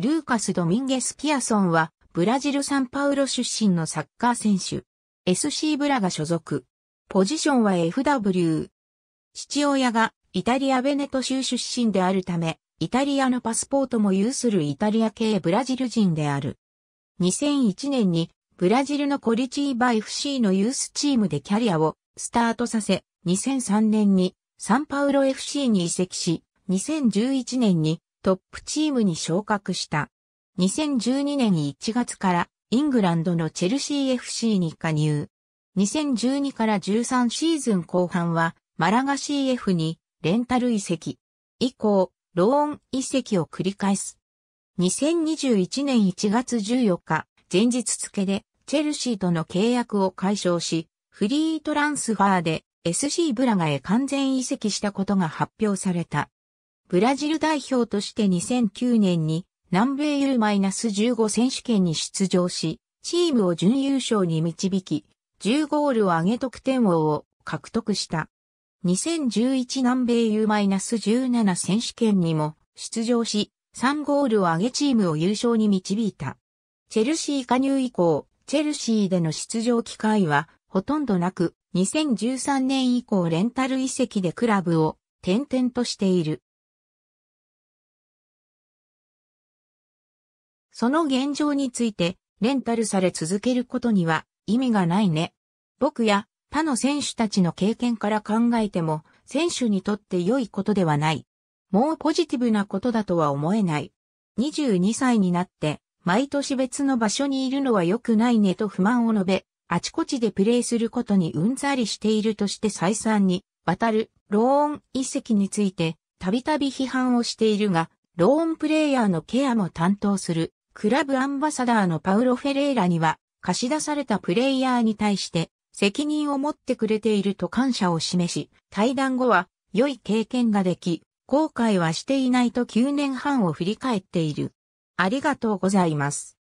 ルーカス・ドミンゲス・ピアソンは、ブラジル・サンパウロ出身のサッカー選手。SC ブラが所属。ポジションは FW。父親がイタリア・ベネト州出身であるため、イタリアのパスポートも有するイタリア系ブラジル人である。2001年にブラジルのコリチーバ FC のユースチームでキャリアをスタートさせ、2003年にサンパウロ FC に移籍し、2011年にトップチームに昇格した。2012年1月からイングランドのチェルシー FC に加入。2012から13シーズン後半はマラガ CF にレンタル移籍。以降、ローン移籍を繰り返す。2021年1月14日、前日付でチェルシーとの契約を解消し、フリートランスファーで SC ブラガへ完全移籍したことが発表された。ブラジル代表として2009年に南米 U-15 選手権に出場し、チームを準優勝に導き、10ゴールを挙げ得点王を獲得した。2011南米 U-17 選手権にも出場し、3ゴールを挙げチームを優勝に導いた。チェルシー加入以降、チェルシーでの出場機会はほとんどなく、2013年以降レンタル移籍でクラブを転々としている。その現状について、レンタルされ続けることには意味がないね。僕や他の選手たちの経験から考えても、選手にとって良いことではない。もうポジティブなことだとは思えない。22歳になって、毎年別の場所にいるのは良くないねと不満を述べ、あちこちでプレーすることにうんざりしているとして再三に、渡る、ローン移籍について、たびたび批判をしているが、ローンプレイヤーのケアも担当するクラブアンバサダーのパウロ・フェレイラには、貸し出されたプレイヤーに対して、責任を持ってくれていると感謝を示し、対談後は、良い経験ができ、後悔はしていないと9年半を振り返っている。ありがとうございます。